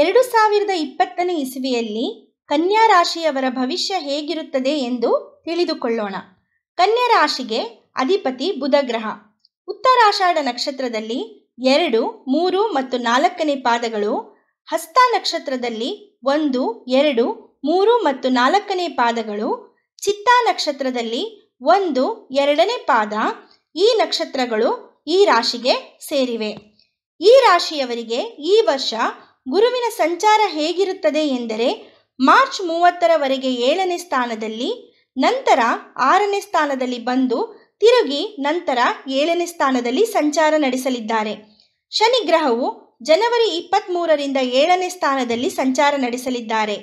ಎರಡು ಸಾವಿರದ ಇಪ್ಪತ್ತನೇ ಇಸವಿಯಲ್ಲಿ ಕನ್ಯಾ ರಾಶಿಯವರ ಭವಿಷ್ಯ ಹೇಗಿರುತ್ತದೆ ಎಂದು ತಿಳಿದುಕೊಳ್ಳೋಣ ಕನ್ಯಾ ರಾಶಿಗೆ ಅಧಿಪತಿ ಬುಧಗ್ರಹ ಉತ್ತರಾಷಾಢ ನಕ್ಷತ್ರದಲ್ಲಿ ಎರಡು ಮೂರು ಮತ್ತು ನಾಲ್ಕನೇ ಪಾದಗಳು ಹಸ್ತ ನಕ್ಷತ್ರದಲ್ಲಿ ಒಂದು ಎರಡು ಮೂರು ಮತ್ತು ನಾಲ್ಕನೇ ಪಾದಗಳು ಚಿತ್ತ ನಕ್ಷತ್ರದಲ್ಲಿ ಒಂದು ಎರಡನೇ ಪಾದ ಈ ನಕ್ಷತ್ರಗಳು ಈ ರಾಶಿಗೆ ಸೇರಿವೆ ಈ ರಾಶಿಯವರಿಗೆ ಈ ವರ್ಷ ಗುರುವಿನ ಸಂಚಾರ ಹೇಗಿರುತ್ತದೆ ಎಂದರೆ ಮಾರ್ಚ್ ಮೂವತ್ತರವರೆಗೆ ಏಳನೇ ಸ್ಥಾನದಲ್ಲಿ ನಂತರ ಆರನೇ ಸ್ಥಾನದಲ್ಲಿ ಬಂದು ತಿರುಗಿ ನಂತರ ಏಳನೇ ಸ್ಥಾನದಲ್ಲಿ ಸಂಚಾರ ನಡೆಸಲಿದ್ದಾರೆ ಶನಿ ಗ್ರಹವು ಜನವರಿ ಇಪ್ಪತ್ತ್ಮೂರರಿಂದ ಏಳನೇ ಸ್ಥಾನದಲ್ಲಿ ಸಂಚಾರ ನಡೆಸಲಿದ್ದಾರೆ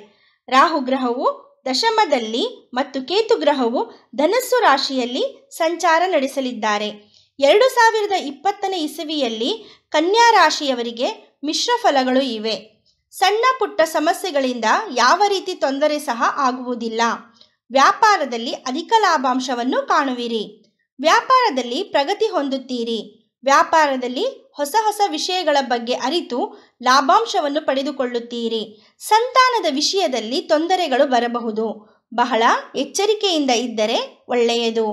ರಾಹು ಗ್ರಹವು ದಶಮದಲ್ಲಿ ಮತ್ತು ಕೇತು ಗ್ರಹವು ಧನಸ್ಸು ರಾಶಿಯಲ್ಲಿ ಸಂಚಾರ ನಡೆಸಲಿದ್ದಾರೆ ಎರಡು ಸಾವಿರದ ಇಪ್ಪತ್ತನೇ ಇಸವಿಯಲ್ಲಿ ಕನ್ಯಾ ರಾಶಿಯವರಿಗೆ ಮಿಶ್ರ ಫಲಗಳು ಇವೆ ಸಣ್ಣ ಪುಟ್ಟ ಸಮಸ್ಯೆಗಳಿಂದ ಯಾವ ರೀತಿ ತೊಂದರೆ ಸಹ ಆಗುವುದಿಲ್ಲ ವ್ಯಾಪಾರದಲ್ಲಿ ಅಧಿಕ ಲಾಭಾಂಶವನ್ನು ಕಾಣುವಿರಿ ವ್ಯಾಪಾರದಲ್ಲಿ ಪ್ರಗತಿ ಹೊಂದುತ್ತೀರಿ ವ್ಯಾಪಾರದಲ್ಲಿ ಹೊಸ ಹೊಸ ವಿಷಯಗಳ ಬಗ್ಗೆ ಅರಿತು ಲಾಭಾಂಶವನ್ನು ಪಡೆದುಕೊಳ್ಳುತ್ತೀರಿ ಸಂತಾನದ ವಿಷಯದಲ್ಲಿ ತೊಂದರೆಗಳು ಬರಬಹುದು ಬಹಳ ಎಚ್ಚರಿಕೆಯಿಂದ ಇದ್ದರೆ ಒಳ್ಳೆಯದು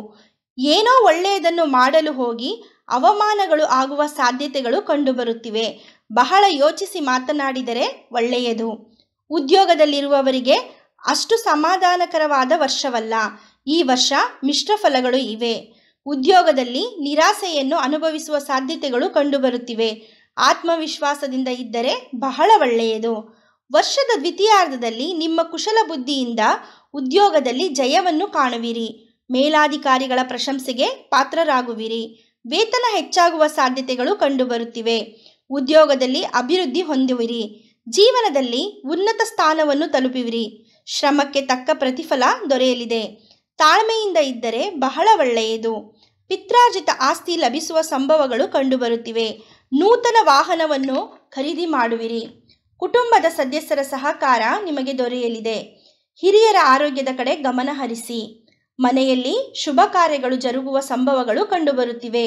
ಏನೋ ಒಳ್ಳೆಯದನ್ನು ಮಾಡಲು ಹೋಗಿ ಅವಮಾನಗಳು ಆಗುವ ಸಾಧ್ಯತೆಗಳು ಕಂಡುಬರುತ್ತಿವೆ ಬಹಳ ಯೋಚಿಸಿ ಮಾತನಾಡಿದರೆ ಒಳ್ಳೆಯದು ಉದ್ಯೋಗದಲ್ಲಿರುವವರಿಗೆ ಅಷ್ಟು ಸಮಾಧಾನಕರವಾದ ವರ್ಷವಲ್ಲ ಈ ವರ್ಷ ಮಿಶ್ರ ಫಲಗಳು ಇವೆ ಉದ್ಯೋಗದಲ್ಲಿ ನಿರಾಸೆಯನ್ನು ಅನುಭವಿಸುವ ಸಾಧ್ಯತೆಗಳು ಕಂಡುಬರುತ್ತಿವೆ ಆತ್ಮವಿಶ್ವಾಸದಿಂದ ಇದ್ದರೆ ಬಹಳ ಒಳ್ಳೆಯದು ವರ್ಷದ ದ್ವಿತೀಯಾರ್ಧದಲ್ಲಿ ನಿಮ್ಮ ಕುಶಲ ಬುದ್ಧಿಯಿಂದ ಉದ್ಯೋಗದಲ್ಲಿ ಜಯವನ್ನು ಕಾಣುವಿರಿ ಮೇಲಾಧಿಕಾರಿಗಳ ಪ್ರಶಂಸೆಗೆ ಪಾತ್ರರಾಗುವಿರಿ ವೇತನ ಹೆಚ್ಚಾಗುವ ಸಾಧ್ಯತೆಗಳು ಕಂಡುಬರುತ್ತಿವೆ ಉದ್ಯೋಗದಲ್ಲಿ ಅಭಿವೃದ್ಧಿ ಹೊಂದುವಿರಿ ಜೀವನದಲ್ಲಿ ಉನ್ನತ ಸ್ಥಾನವನ್ನು ತಲುಪುವಿರಿ ಶ್ರಮಕ್ಕೆ ತಕ್ಕ ಪ್ರತಿಫಲ ದೊರೆಯಲಿದೆ ತಾಳ್ಮೆಯಿಂದ ಇದ್ದರೆ ಬಹಳ ಒಳ್ಳೆಯದು ಪಿತ್ರಾರ್ಜಿತ ಆಸ್ತಿ ಲಭಿಸುವ ಸಂಭವಗಳು ಕಂಡುಬರುತ್ತಿವೆ ನೂತನ ವಾಹನವನ್ನು ಖರೀದಿ ಮಾಡುವಿರಿ ಕುಟುಂಬದ ಸದಸ್ಯರ ಸಹಕಾರ ನಿಮಗೆ ದೊರೆಯಲಿದೆ ಹಿರಿಯರ ಆರೋಗ್ಯದ ಕಡೆ ಗಮನ ಹರಿಸಿ ಮನೆಯಲ್ಲಿ ಶುಭ ಕಾರ್ಯಗಳು ಜರುಗುವ ಸಂಭವಗಳು ಕಂಡುಬರುತ್ತಿವೆ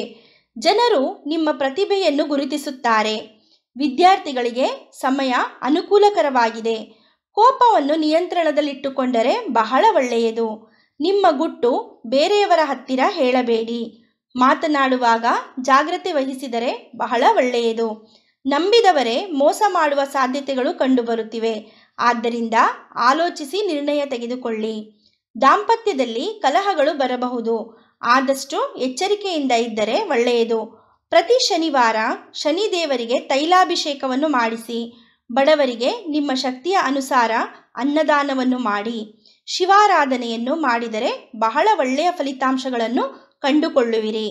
ಜನರು ನಿಮ್ಮ ಪ್ರತಿಭೆಯನ್ನು ಗುರುತಿಸುತ್ತಾರೆ ವಿದ್ಯಾರ್ಥಿಗಳಿಗೆ ಸಮಯ ಅನುಕೂಲಕರವಾಗಿದೆ ಕೋಪವನ್ನು ನಿಯಂತ್ರಣದಲ್ಲಿಟ್ಟುಕೊಂಡರೆ ಬಹಳ ಒಳ್ಳೆಯದು ನಿಮ್ಮ ಗುಟ್ಟು ಬೇರೆಯವರ ಹತ್ತಿರ ಹೇಳಬೇಡಿ ಮಾತನಾಡುವಾಗ ಜಾಗ್ರತೆ ವಹಿಸಿದರೆ ಬಹಳ ಒಳ್ಳೆಯದು ನಂಬಿದವರೇ ಮೋಸ ಮಾಡುವ ಸಾಧ್ಯತೆಗಳು ಕಂಡುಬರುತ್ತಿವೆ ಆದ್ದರಿಂದ ಆಲೋಚಿಸಿ ನಿರ್ಣಯ ತೆಗೆದುಕೊಳ್ಳಿ ದಾಂಪತ್ಯದಲ್ಲಿ ಕಲಹಗಳು ಬರಬಹುದು ಆದಷ್ಟು ಎಚ್ಚರಿಕೆಯಿಂದ ಇದ್ದರೆ ಒಳ್ಳೆಯದು ಪ್ರತಿ ಶನಿವಾರ ಶನಿದೇವರಿಗೆ ತೈಲಾಭಿಷೇಕವನ್ನು ಮಾಡಿಸಿ ಬಡವರಿಗೆ ನಿಮ್ಮ ಶಕ್ತಿಯ ಅನುಸಾರ ಅನ್ನದಾನವನ್ನು ಮಾಡಿ ಶಿವಾರಾಧನೆಯನ್ನು ಮಾಡಿದರೆ ಬಹಳ ಒಳ್ಳೆಯ ಫಲಿತಾಂಶಗಳನ್ನು ಕಂಡುಕೊಳ್ಳುವಿರಿ